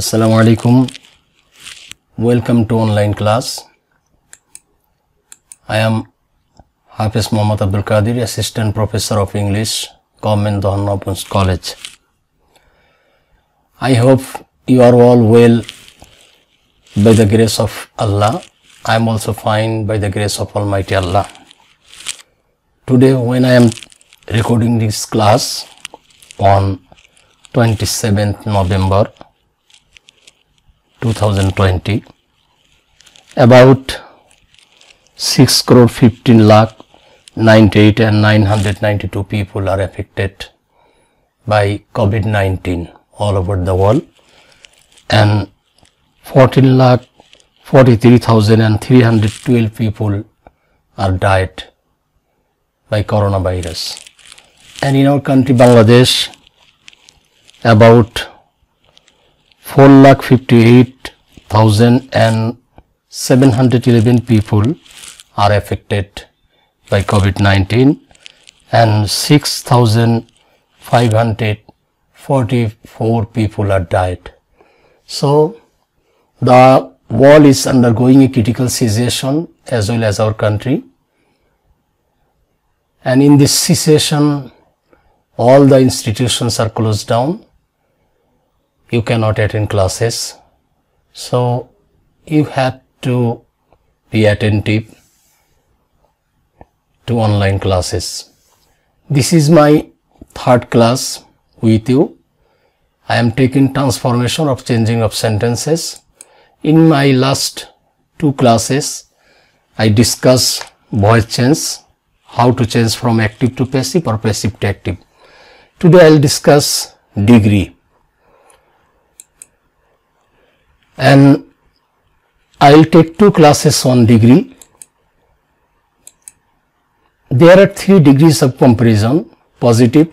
আসসালামু আলাইকুম welcome to online class I am Hafiz Mohammad Abdul Kadir assistant professor of English government দহনপুঞ্জ college I hope you are all well by the grace of Allah. I am also fine by the grace of Almighty Allah. Today when I am recording this class on 27th November 2020 about 6 crore 15 lakh 98 and 992 people are affected by COVID-19 all over the world and 14 lakh 43,312 people are died by coronavirus and in our country Bangladesh about 4 lakh 711 people are affected by COVID-19 and 6,544 people are died. So, the world is undergoing a critical situation as well as our country. And in this situation, all the institutions are closed down you cannot attend classes so you have to be attentive to online classes this is my third class with you I am taking transformation of changing of sentences in my last two classes I discuss voice change how to change from active to passive or passive to active today I'll discuss degree and I will take two classes on degree. There are three degrees of comparison positive,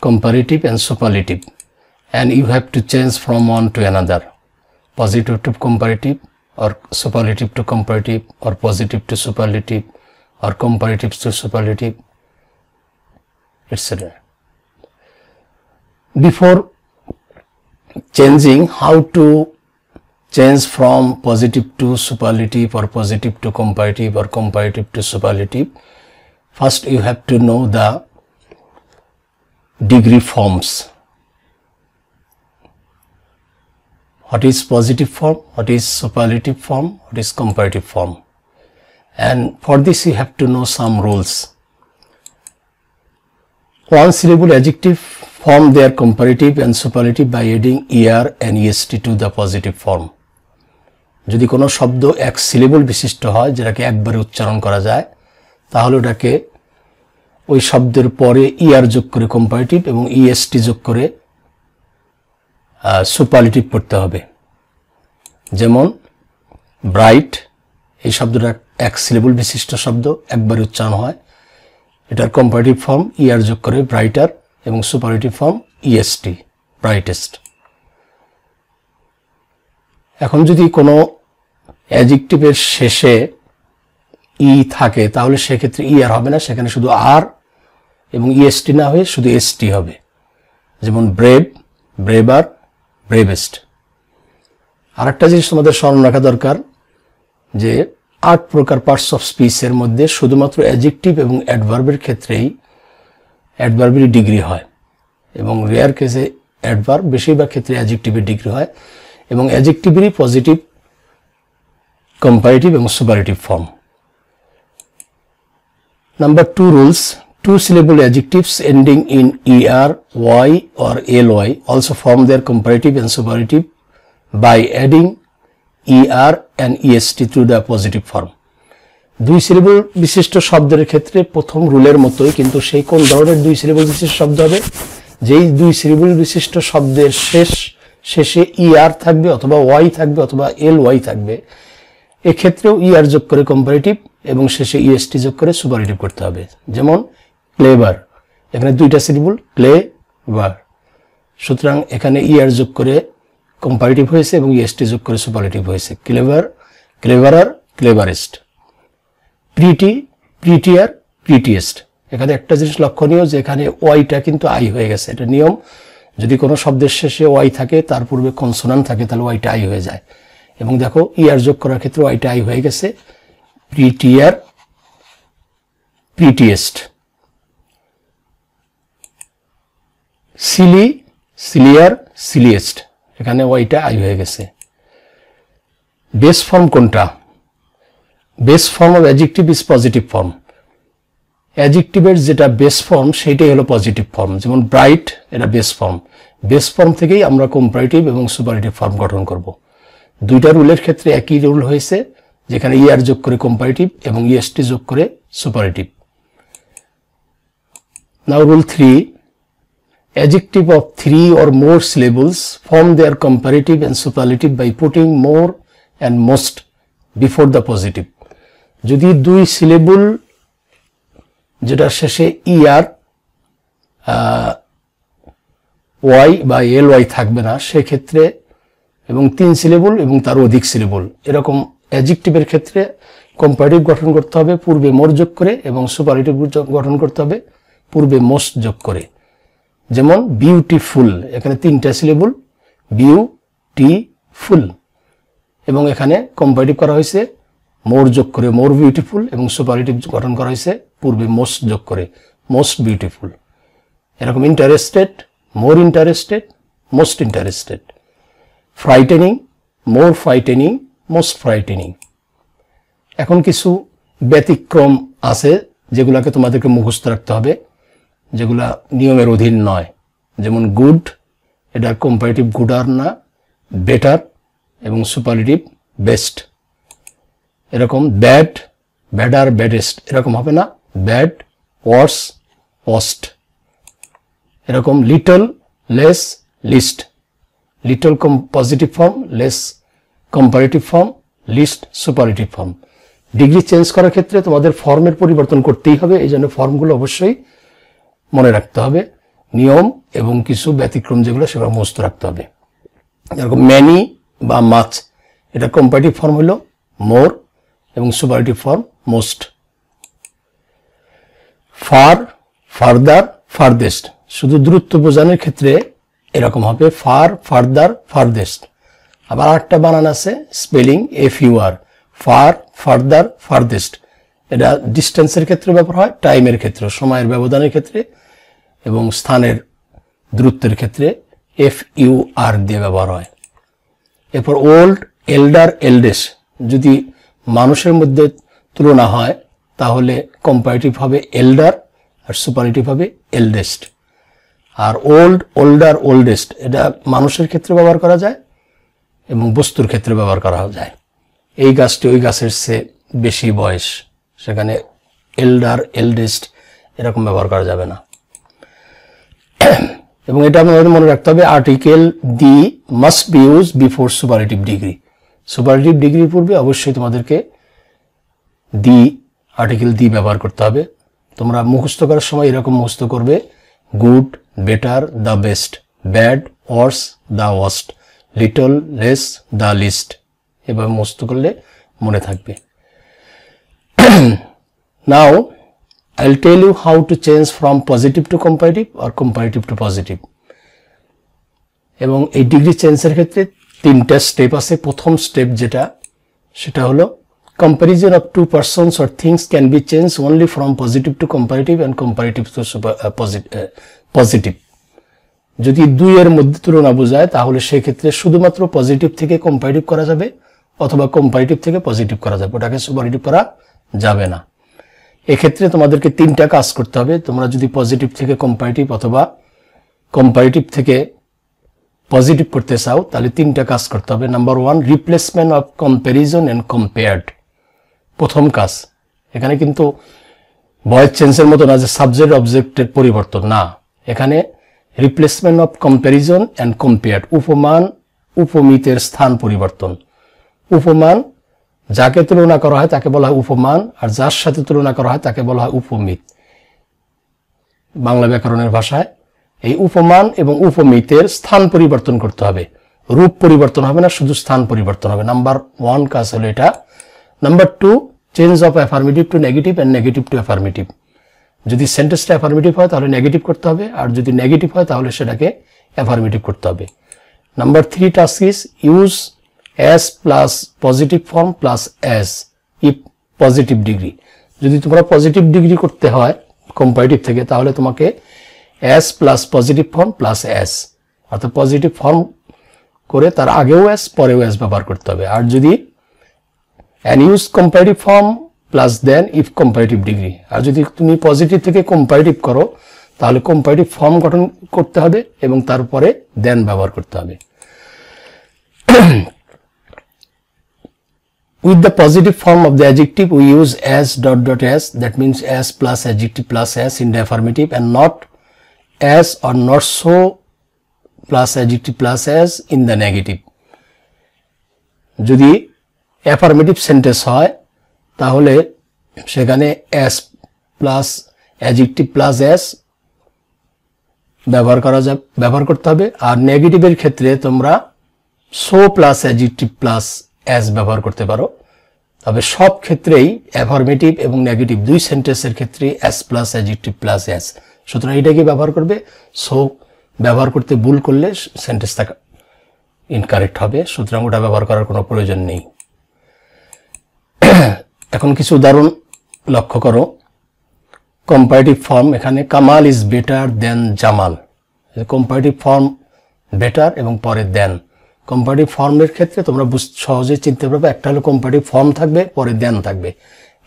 comparative and superlative and you have to change from one to another positive to comparative or superlative to comparative or positive to superlative or comparative to superlative etc. Before changing how to change from positive to superlative or positive to comparative or comparative to superlative first you have to know the degree forms what is positive form what is superlative form what is comparative form and for this you have to know some rules one syllable adjective form their comparative and superlative by adding er and est to the positive form যদি কোনো শব্দ এক syllable বিশিষ্ট হয় যেটাকে একবারে উচ্চারণ করা যায় তাহলে ওটাকে ওই শব্দের পরে ইয়ার er যোগ করে কম্পারেটিভ এবং ইএসটি যোগ করে সুপারলেটিভ পড়তে হবে যেমন ব্রাইট এই শব্দটা এক সিলেবল বিশিষ্ট শব্দ একবারে উচ্চারণ হয় এটার কম্পারেটিভ ফর্ম ইয়ার যোগ করে ব্রাইটার এবং সুপারলেটিভ ফর্ম ইএসটি ব্রাইটেস্ট এখন যদি কোনো অ্যাজিকটিভের শেষে ই থাকে তাহলে সেক্ষেত্রে ই আর হবে না সেখানে শুধু আর এবং ইএসটি e না হয়ে শুধু এসটি হবে যেমন ব্রেভ ব্রেভার ব্রেভেস্ট আরেকটা জিনিস তোমাদের স্মরণ রাখা দরকার যে আট প্রকার পার্টস অফ স্পিচের মধ্যে শুধুমাত্র অ্যাজেক্টিভ এবং অ্যাডভার্বের ক্ষেত্রেই অ্যাডভার্বেরই ডিগ্রি হয় এবং রেয়ার কেসে অ্যাডভার্ব বেশিরভাগ ক্ষেত্রে অ্যাজেক্টিভের ডিগ্রি হয় এবং অ্যাজেক্টিভেরই পজিটিভ comparative এবং superlative form number two rules two syllable adjectives ending in Y e y or ly also form their comparative and superlative by adding er and est to the positive form দুই syllable বিশিষ্ট শব্দের ক্ষেত্রে প্রথম রুলের মতোই কিন্তু সেই কোন ধরনের দুই সিলেবল বিশিষ্ট শব্দ হবে যেই দুই সিলেবল বিশিষ্ট শব্দের শেষ শেষে ইআর e থাকবে অথবা ওয়াই থাকবে অথবা এল ওয়াই থাকবে এক্ষেত্রেও ইয়ার e যোগ করে কম্পারেটিভ এবং শেষে ইএসটি e যোগ করে সুপারেটিভ করতে হবে যেমন ক্লেবার এখানে দুইটা সিরিবুল ক্লে বার সুতরাং এখানে ইয়ার e যোগ করে কম্পারেটিভ হয়েছে এবং ইএসটি যোগ করে সুপারেটিভ হয়েছে clever cleverer cleverest pretty prettier prettiest এখানে একটা জিনিস লক্ষণীয় যে এখানে ওয়াইটা কিন্তু আই হয়ে গেছে এটা নিয়ম যদি কোনো শব্দের শেষে ওয়াই থাকে তার পূর্বে কনসোনান থাকে তাহলে ওয়াইটা আই হয়ে যায় এবং দেখো ইয়ার যোগ করার ক্ষেত্রে ওয়াইটা আই হয়ে গেছে প্রিটিয়ার প্রিটিয়েস্ট সিলি সিলিয়ার সিলিয়েস্ট এখানে ওয়াইটা আই হয়ে গেছে বেস ফর্ম কোনটা base form of adjective is positive form অ্যাজিকটিভের যেটা বেস ফর্ম সেটাই হলো পজিটিভ ফর্ম যেমন ব্রাইট এটা বেস ফর্ম বেস ফর্ম থেকেই আমরা কম্পারেটিভ এবং সুপারেটিভ ফর্ম গঠন করবো দুইটা রুলের ক্ষেত্রে একই রুল হয়েছে যেখানে ইয়ার e যোগ করে কম্পারেটিভ এবং ইএসটি e যোগ করে superlative now rule three adjective of three or more syllables form their comparative and superlative by putting more and most before the positive যদি দুই সিলেবল যেটা শেষে ই আর ওয়াই বা এল ওয়াই থাকবে না সেক্ষেত্রে এবং তিন সিলেবল এবং তার অধিক সিলেবল এরকম অ্যাজিকটিভের ক্ষেত্রে কম্পারেটিভ গঠন করতে হবে পূর্বে মোর যোগ করে এবং সুপারিটিভ গঠন করতে হবে পূর্বে মোস্ট যোগ করে যেমন বিউটিফুল এখানে তিনটা সিলেবল বিউটিফুল এবং এখানে কম্পারেটিভ করা হয়েছে মোর যোগ করে মোর বিউটিফুল এবং সুপারিটিভ গঠন করা হয়েছে পূর্বে মোস্ট যোগ করে মোস্ট বিউটিফুল এরকম interested more interested most interested frightening more frightening most frightening এখন কিছু ব্যতিক্রম আছে যেগুলোকে তোমাদেরকে মুখস্থ রাখতে হবে যেগুলা নিয়মের অধীন নয় যেমন গুড এটা কম্পারেটিভ গুড আর না বেটার এবং সুপারিটিভ বেস্ট এরকম ব্যাড ব্যাডার ব্যাডেস্ট এরকম হবে না ব্যাড ওয়ার্স ওয়াস্ট এরকম little less least little positive form, less comparative form, least superlative form. Degree change করার ক্ষেত্রে তোমাদের ফর্মের পরিবর্তন করতেই হবে এই জন্য ফর্মগুলো অবশ্যই মনে রাখতে হবে নিয়ম এবং কিছু ব্যতিক্রম যেগুলো সেগুলো মস্ত রাখতে হবে যেরকম ম্যানি বা মাছ এটা কম্পারেটিভ ফর্ম হলো মোর এবং superlative form most far farther farthest শুধু দূরত্ব বোঝানোর ক্ষেত্রে এরকম হবে ফার ফার্দার ফার্দেস্ট আবার আরেকটা বানান আছে spelling F U R far further furthest এটা ডিস্টেন্সের ক্ষেত্রে ব্যবহার হয় টাইমের ক্ষেত্রে সময়ের ব্যবধানের ক্ষেত্রে এবং স্থানের দূরত্বের ক্ষেত্রে এফ ইউ আর দিয়ে ব্যবহার হয় এরপর ওল্ড এল্ডার এল্ডেস যদি মানুষের মধ্যে তুলনা হয় তাহলে কম্পারেটিভ হবে এল্ডার আর সুপারেটিভ হবে এল্ডেস্ট আর ওল্ড ওল্ডার ওল্ডেস্ট এটা মানুষের ক্ষেত্রে ব্যবহার করা যায় এবং বস্তুর ক্ষেত্রে ব্যবহার করা যায় এই গাছটি ওই গাছের চেয়ে বেশি বয়স সেখানে এল্ডার এল্ডেস্ট এরকম ব্যবহার করা যাবে না এবং এটা আমাদের মনে রাখতে হবে article the must be use before superlative degree superlative ডিগ্রির পূর্বে অবশ্যই তোমাদেরকে দি আর্টিকেল দি ব্যবহার করতে হবে তোমরা মুখস্থ করার সময় এরকম মুখস্থ করবে good better the best bad worse the worst little less the least এভাবে মস্ত করলে মনে থাকবে now I'll tell you how to change from positive to comparative আর কম্পারেটিভ টু পজিটিভ এবং এই ডিগ্রি চেঞ্জের ক্ষেত্রে তিনটা স্টেপ আছে প্রথম স্টেপ যেটা সেটা হলো comparison of two persons or things can be change only from positive to comparative and comparative to super positive positive যদি দুই এর মধ্যে তুলনা বোঝায় তাহলে সেক্ষেত্রে শুধুমাত্র পজিটিভ থেকে কম্পারিটিভ করা যাবে অথবা কম্পারিটিভ থেকে পজিটিভ করা যাবে ওটাকে সুপারিটিভ করা যাবে না এক্ষেত্রে তোমাদেরকে তিনটা কাজ করতে হবে তোমরা যদি পজিটিভ থেকে কম্পারিটিভ অথবা কম্পারিটিভ থেকে পজিটিভ করতে চাও তাহলে তিনটা কাজ করতে হবে number one replacement of comparison and compared প্রথম কাজ এখানে কিন্তু ভয়েস চেঞ্জের মতো না যে সাবজেক্ট অবজেক্টের পরিবর্তন না এখানে replacement of comparison and compare উপমান উপমিতের স্থান পরিবর্তন উপমান যাকে তুলনা করা হয় তাকে বলা হয় উপমান আর যার সাথে তুলনা করা হয় তাকে বলা হয় উপমিত বাংলা ব্যাকরণের ভাষায় এই উপমান এবং উপমিতের স্থান পরিবর্তন করতে হবে রূপ পরিবর্তন হবে না শুধু স্থান পরিবর্তন হবে নাম্বার ওয়ান কাজ হলো এটা number two change of affirmative to negative and negative to affirmative যদি সেন্টেন্সটা অ্যাফার্মেটিভ হয় তাহলে নেগেটিভ করতে হবে আর যদি নেগেটিভ হয় তাহলে সেটাকে অ্যাফার্মেটিভ করতে হবে number three task is use as plus positive form plus as if positive degree যদি তোমরা পজিটিভ ডিগ্রি করতে হয় কম্পারেটিভ থেকে তাহলে তোমাকে as plus positive form plus as অর্থাৎ পজিটিভ ফর্ম করে তার আগেও অ্যাস পরেও অ্যাস ব্যবহার করতে হবে আর যদি an use comparative form plus then if comparative degree আর যদি তুমি পজিটিভ থেকে কম্পারেটিভ করো তাহলে কম্পারেটিভ ফর্ম গঠন করতে হবে এবং তারপরে দেন ব্যবহার করতে হবে with the positive form of the adjective we use as dot dot as that means as plus adjective plus as in the affirmative and not as or not so plus adjective plus as in the negative যদি affirmative sentence হয় তাহলে সেখানে as plus adjective plus as ব্যবহার করা যাবে ব্যবহার করতে হবে আর নেগেটিভের ক্ষেত্রে তোমরা so plus adjective plus as ব্যবহার করতে পারো তবে সব ক্ষেত্রেই অ্যাফার্মেটিভ এবং নেগেটিভ দুই সেন্টেন্সের ক্ষেত্রে as plus adjective plus as সুতরাং এটাকে ব্যবহার করবে সো ব্যবহার করতে ভুল করলে সেন্টেন্সটা ইনকারেক্ট হবে সুতরাং ওটা ব্যবহার করার কোনো প্রয়োজন নেই এখন কিছু উদাহরণ লক্ষ্য করো কম্পারেটিভ ফর্ম এখানে Kamal is better than Jamal comparative form better এবং পরে দেন কম্পারেটিভ ফর্মের ক্ষেত্রে তোমরা সহজে চিনতে পারবে একটা হলো কম্পারেটিভ ফর্ম থাকবে পরে দেন থাকবে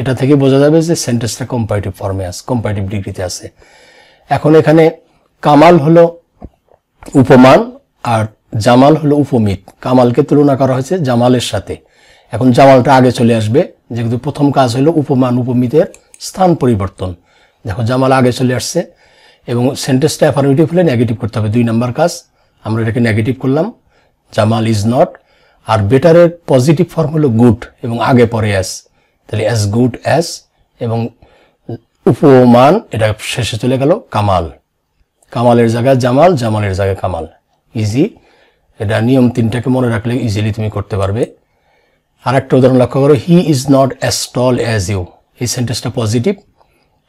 এটা থেকে বোঝা যাবে যে সেন্টেন্সটা কম্পারেটিভ ফর্মে আছে কম্পারেটিভ ডিগ্রিতে আছে এখন এখানে কামাল হলো উপমান আর জামাল হলো উপমিত কামালকে তুলনা করা হয়েছে জামালের সাথে এখন জামালটা আগে চলে আসবে যেহেতু প্রথম কাজ হলো উপমান উপমিতের স্থান পরিবর্তন দেখো জামাল আগে চলে আসছে এবং সেন্টেন্সটা অ্যাফার্মেটিভ হলে নেগেটিভ করতে হবে দুই নাম্বার কাজ আমরা এটাকে নেগেটিভ করলাম জামাল ইজ নট আর বেটারের পজিটিভ ফর্ম হলো গুড এবং আগে পরে অ্যাস তাহলে অ্যাস গুড অ্যাস এবং উপমান এটা শেষে চলে গেল কামাল কামালের জায়গায় জামাল জামালের জায়গায় কামাল ইজি এটা নিয়ম তিনটাকে মনে রাখলে ইজিলি তুমি করতে পারবে আরেকটা উদাহরণ লক্ষ্য করো he is not as tall as you এই সেন্টেন্সটা পজিটিভ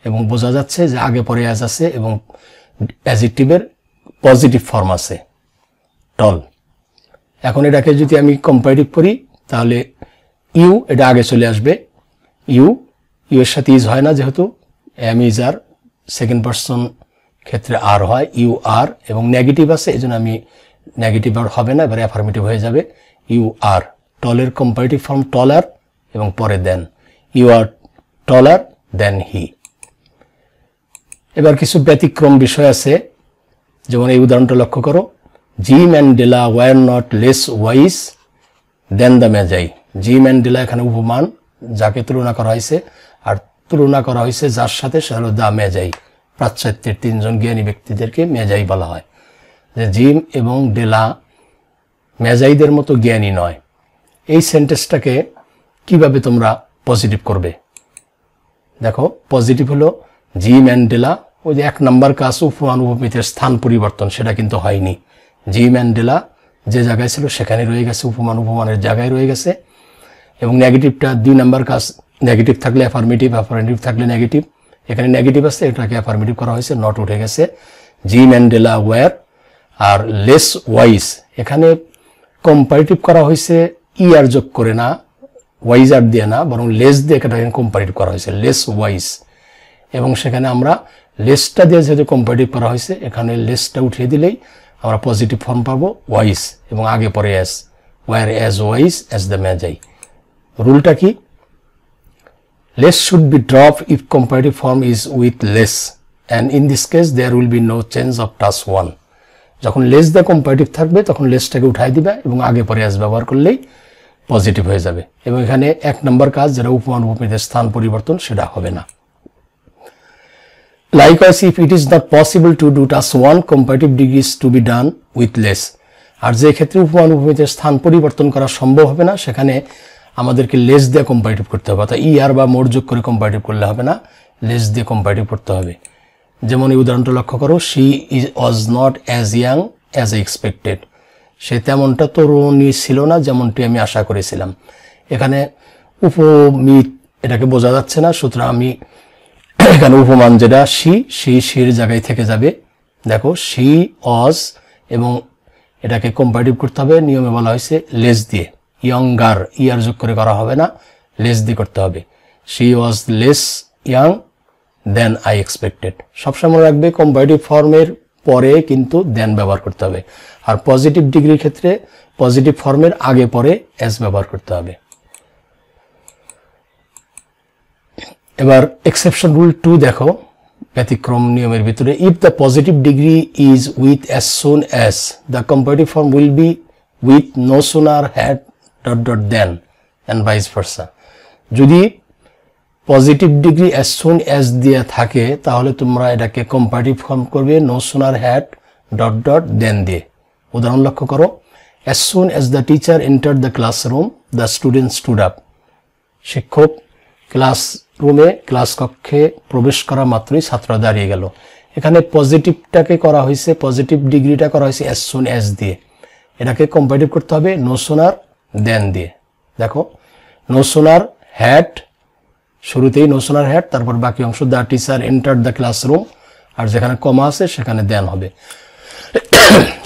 এবং বোঝা যাচ্ছে যে আগে পরে অ্যাজ আছে এবং অ্যাজিটিভের পজিটিভ ফর্ম আছে টল এখন এটাকে যদি আমি কম্পারিটিভ করি তাহলে ইউ এটা আগে চলে আসবে ইউ ইউ এর সাথে ইজ হয় না যেহেতু am is are second person ক্ষেত্রে আর হয় ইউ আর এবং নেগেটিভ আছে এই আমি নেগেটিভ আর হবে না এবার অ্যাফার্মেটিভ হয়ে যাবে ইউ আর টলের কম্পারেটিভ ফর্ম টলার এবং পরে দেন ইউ আর টলার দেন হি এবার কিছু ব্যতিক্রম বিষয় আছে যেমন এই উদাহরণটা লক্ষ্য করো Jim and Della were not less wise than the Magi Jim and Della এখানে উপমান যাকে তুলনা করা হয়েছে আর তুলনা করা হয়েছে যার সাথে সে হলো দ্য মেজাই পাশ্চাত্যের তিনজন জ্ঞানী ব্যক্তিদেরকে মেজাই বলা হয় যে জিম এবং ডেলা মেজাইদের মতো জ্ঞানী নয় এই সেন্টেন্সটাকে কিভাবে তোমরা পজিটিভ করবে দেখো পজিটিভ হলো জি ম্যান্ডেলা ওই যে এক নম্বর কাজ উপমানুভূমিতে স্থান পরিবর্তন সেটা কিন্তু হয়নি জি ম্যান্ডেলা যে জায়গায় ছিল সেখানে রয়ে গেছে উপমান উপমানের জায়গায় রয়ে গেছে এবং নেগেটিভটা দুই নাম্বার কাজ নেগেটিভ থাকলে অ্যাফার্মেটিভ অ্যাফার্মেটিভ থাকলে নেগেটিভ এখানে নেগেটিভ আছে এটাকে অ্যাফার্মেটিভ করা হয়েছে নট উঠে গেছে জি ম্যান্ডেলা ওয়ার আর লেস ওয়াইস এখানে কম্পারেটিভ করা হয়েছে ই আর যোগ করে না ওয়াইজ আর দিয়ে না বরং লেস দিয়ে একটা কম্পারিটিভ করা হয়েছে লেস ওয়াইজ এবং সেখানে আমরা লেসটা দিয়ে যেহেতু কম্পারিটিভ করা হয়েছে এখানে লেসটা উঠিয়ে দিলেই আমরা পজিটিভ ফর্ম পাবো ওয়াইজ এবং আগে পরে as were as wise as the Magi রুলটা কি less should be drop if comparative form is with less and in this case there will be no change of task one যখন less the comparative থাকবে তখন লেসটাকে উঠাই দিবে এবং আগে পরে অ্যাস ব্যবহার করলেই পজিটিভ হয়ে যাবে এবং এখানে এক নম্বর কাজ যেটা উপমানুভূমিতে স্থান পরিবর্তন সেটা হবে না like if it it is possible possible to do task one degree degrees to be done with less আর যে ক্ষেত্রে উপমানুভূমিতে স্থান পরিবর্তন করা সম্ভব হবে না সেখানে আমাদেরকে লেস দিয়ে কম্পারেটিভ করতে হবে অর্থাৎ ই e আর বা মোর যোগ করে কম্পারেটিভ করলে হবে না লেস দিয়ে কম্পারেটিভ করতে হবে যেমন এই উদাহরণটা লক্ষ্য করো she is was not as young as expected সে তেমনটা তরুণী ছিল না যেমনটি আমি আশা করেছিলাম এখানে উপমিত এটাকে বোঝা যাচ্ছে না সুতরাং আমি এখানে উপমান যেটা সি সি শির জায়গায় থেকে যাবে দেখো সি অজ এবং এটাকে কম্পারিটিভ করতে হবে নিয়মে বলা হয়েছে লেজ দিয়ে ইয়ংগার ইয়ার যোগ করে করা হবে না লেস দিয়ে করতে হবে she was less young than I expected সবসময় রাখবে কম্পারিটিভ ফর্মের পরে কিন্তু দেন ব্যবহার করতে হবে আর পজিটিভ ডিগ্রির ক্ষেত্রে পজিটিভ ফর্মের আগে পরে অ্যাস ব্যবহার করতে হবে এবার এক্সেপশন রুল টু দেখো ব্যতিক্রম নিয়মের ভিতরে if the positive degree is with as soon as the comparative form will be with no sooner had dot dot than and vice versa যদি positive degree as soon as দিয়ে থাকে তাহলে তোমরা এটাকে কম্পারিটিভ ফর্ম করবে no sooner had dot dot than দিয়ে উদাহরণ লক্ষ্য করো as soon as the teacher enter the classroom the student stood up শিক্ষক ক্লাস রুমে ক্লাস কক্ষে প্রবেশ করা মাত্রই ছাত্র দাঁড়িয়ে গেল এখানে পজিটিভটাকে করা হয়েছে পজিটিভ ডিগ্রিটা করা হয়েছে অ্যাজ সুন অ্যাজ দিয়ে এটাকে কম্পারিটিভ করতে হবে নো সোনার দেন দিয়ে দেখো নো সোনার হ্যাট শুরুতেই নৌসোনার হ্যাট তারপর বাকি অংশ the teacher enter the classroom আর যেখানে কমা আছে সেখানে দেন হবে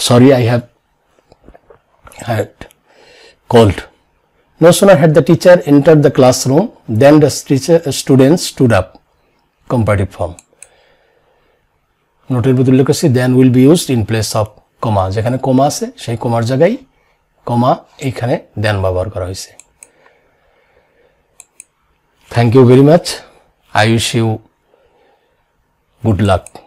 sorry I have had cold no sooner had the teacher enter the classroom than the teacher student stood up comparative form নোটের ভিতরে লিখেছি than will be used in place of comma যেখানে comma আছে সেই কমার জায়গায় কমা এইখানে দেন ব্যবহার করা হয়েছে thank you very much I wish you good lakh